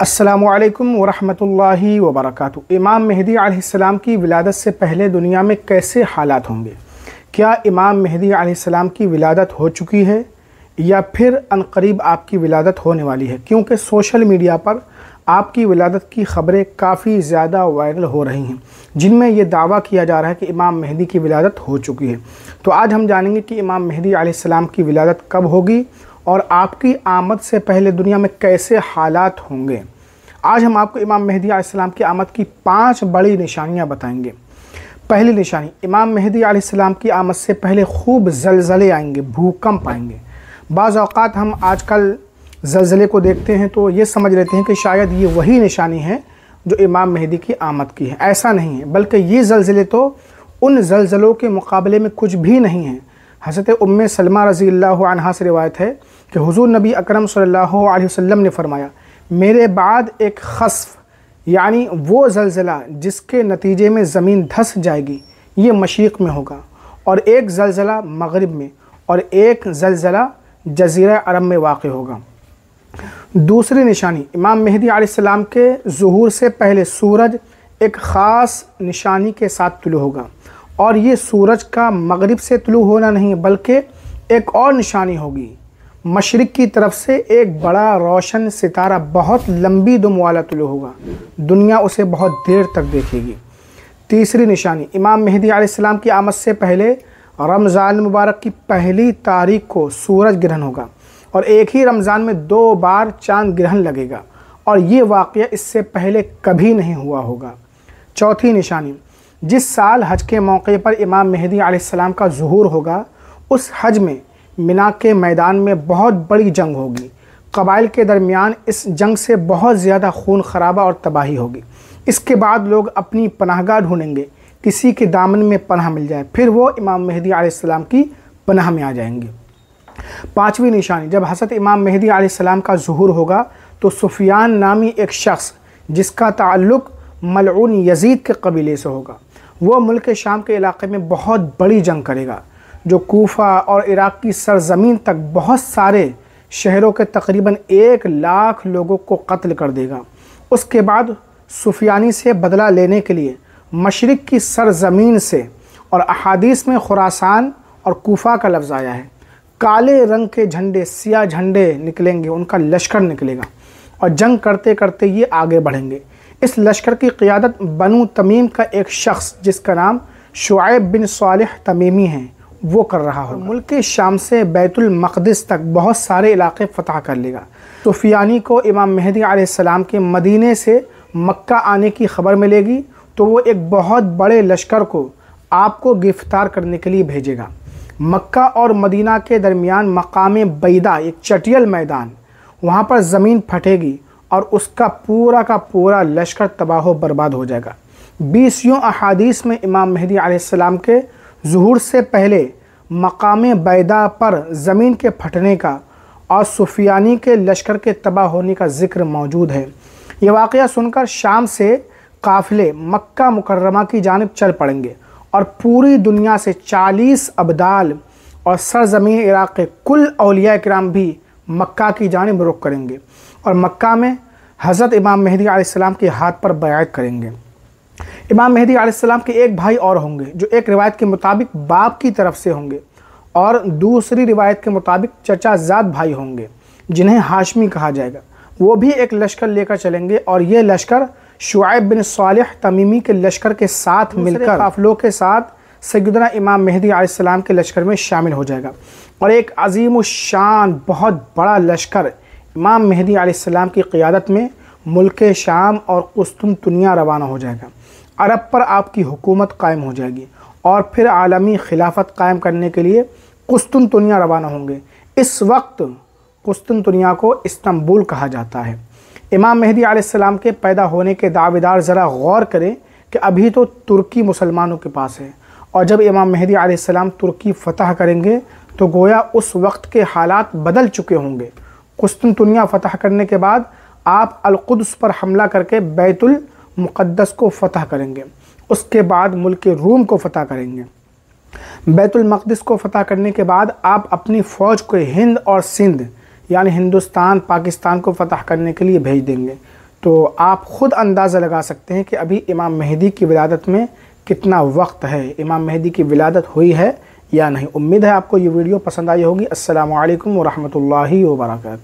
असलकम वरहमतुल्लाहि वबरकू इमाम मेहदी आसमाम की विलादत से पहले दुनिया में कैसे हालात होंगे क्या इमाम मेहदी आसमाम की विलादत हो चुकी है या फिर अनकरीब आपकी विलादत होने वाली है क्योंकि सोशल मीडिया पर आपकी विलादत की खबरें काफ़ी ज़्यादा वायरल हो रही हैं जिनमें यह दावा किया जा रहा है कि इमाम मेहदी की विलादत हो चुकी है तो आज हम जानेंगे कि इमाम मेहदी आसमाम की विलादत कब होगी और आपकी आमद से पहले दुनिया में कैसे हालात होंगे आज हम आपको इमाम मेहदी आसमाम की आमद की पाँच बड़ी निशानियाँ बताएंगे पहली निशानी इमाम मेहदी आसमाम की आमद से पहले खूब जलजले आएंगे भूकंप आएंगे बाज़ अवत हम आजकल जलजले को देखते हैं तो ये समझ लेते हैं कि शायद ये वही निशानी है जो इमाम मेहदी की आमद की है ऐसा नहीं है बल्कि ये जलजिले तो उन जलजलों के मुकाबले में कुछ भी नहीं है हज़रत उम्म सलमा रज़ी अल्लाह से रिवायत है कि हुजूर नबी अकरम सल्लल्लाहु अलैहि वसल्लम ने फरमाया मेरे बाद एक खसफ यानी वो जलज़ला जिसके नतीजे में ज़मीन धस जाएगी ये मशीक में होगा और एक जलज़ला मगरब में और एक जलज़ला जजीरा अरब में वाक़ होगा दूसरी निशानी इमाम मेहदी आसमाम के जहूर से पहले सूरज एक ख़ास निशानी के साथ तुल होगा और ये सूरज का मगरिब से तलु होना नहीं बल्कि एक और निशानी होगी मशरक़ की तरफ से एक बड़ा रोशन सितारा बहुत लंबी दुम वाला तुलू होगा दुनिया उसे बहुत देर तक देखेगी तीसरी निशानी इमाम मेहदी आलाम की आमद से पहले रमज़ान मुबारक की पहली तारीख को सूरज ग्रहण होगा और एक ही रमज़ान में दो बार चांद ग्रहण लगेगा और ये वाक़ इससे पहले कभी नहीं हुआ होगा चौथी निशानी जिस साल हज के मौके पर इमाम मेहदी आसमाम का जहूर होगा उस हज में मिना के मैदान में बहुत बड़ी जंग होगी कबाइल के दरमियान इस जंग से बहुत ज़्यादा खून खराबा और तबाही होगी इसके बाद लोग अपनी पनाहगाह ढूंढेंगे किसी के दामन में पनाह मिल जाए फिर वो इमाम मेहदी आसमाम की पनाह में आ जाएंगे पाँचवीं निशानी जब हसरत इमाम मेहदी आसमाम का जहूर होगा तो सुफियान नामी एक शख्स जिसका ताल्लुक़ मलून यजीद के कबीले से होगा वह मुल्क शाम के इलाके में बहुत बड़ी जंग करेगा जो कोफा और इराक़ की सरजमीन तक बहुत सारे शहरों के तकरीबन एक लाख लोगों को कत्ल कर देगा उसके बाद सुफियानी से बदला लेने के लिए मशरक़ की सरजमीन से और अहादीस में खुरासान और कोफा का लफ्ज़ आया है काले रंग के झंडे सिया झंडे निकलेंगे उनका लश्कर निकलेगा और जंग करते करते ये आगे बढ़ेंगे इस लश्कर की क़्यादत बनू तमीम का एक शख्स जिसका नाम शुआब बिन साल तमीमी हैं वो कर रहा हो मुल्क शाम से बैतुल मकदस तक बहुत सारे इलाके फतह कर लेगा सुफियानी को इमाम मेहदी आसमाम के मदीने से मक्का आने की खबर मिलेगी तो वो एक बहुत बड़े लश्कर को आपको गिरफ़्तार करने के लिए भेजेगा मक्का और मदीना के दरमियान मकाम बैदा एक चटियल मैदान वहाँ पर ज़मीन फटेगी और उसका पूरा का पूरा लश्कर तबाह बर्बाद हो जाएगा बीसियों अहादीस में इमाम महदी आसमाम के जहूर से पहले मकाम बैदा पर ज़मीन के फटने का और सूफियानी के लश्कर के तबाह होने का जिक्र मौजूद है ये वाक़ सुनकर शाम से काफ़िले मक्का मुकर्रमा की जानब चल पड़ेंगे और पूरी दुनिया से चालीस अबदाल और सरजमीन इराक़ के कुल अलिया कराम भी मक्का की जानब रुख करेंगे और मक्का में हज़रत इमाम मेहदी आसमाम के हाथ पर बयात करेंगे इमाम मेहदी आसमाम के एक भाई और होंगे जो एक रिवायत के मुताबिक बाप की तरफ से होंगे और दूसरी रिवायत के मुताबिक चचाजाद भाई होंगे जिन्हें हाशमी कहा जाएगा वो भी एक लश्कर लेकर चलेंगे और ये लश्कर शुआब बिन साल तमीमी के लश्कर के साथ मिलकर काफलों के साथ सैदना इमाम मेहदी आसमाम के लश्कर में शामिल हो जाएगा और एक अजीम शान बहुत बड़ा लश्कर इमाम मेहदी आसमाम की क़ियादत में मुल्क शाम और कुस्तुम दुनिया रवाना हो जाएगा अरब पर आपकी हुकूमत कायम हो जाएगी और फिर आलमी खिलाफत कायम करने के लिए कुस्तुम दुनिया रवाना होंगे इस वक्त कुस्तुम दुनिया को इस्तंबुल कहा जाता है इमाम मेहदी आसमाम के पैदा होने के दावेदार ज़रा गौर करें कि अभी तो तुर्की मुसलमानों के पास है और जब इमाम मेहदी आसमाम तुर्की फ़तह करेंगे तो गोया उस वक्त के हालात बदल चुके होंगे कुस्तुनतुनिया फ़तह करने के बाद आप अलुदस पर हमला करके बैतुल मुक़द्दस को फ़तह करेंगे उसके बाद मुल्क रूम को फ़तह करेंगे बैतुलमक़दस को फ़तह करने के बाद आप अपनी फ़ौज को हिंद और सिंध यानी हिंदुस्तान पाकिस्तान को फ़तह करने के लिए भेज देंगे तो आप ख़ुद अंदाज़ा लगा सकते हैं कि अभी इमाम मेहदी की विलादत में कितना वक्त है इमाम मेहदी की विलादत हुई है या नहीं उम्मीद है आपको ये वीडियो पसंद आई होगी असलकम वरहमल वर्का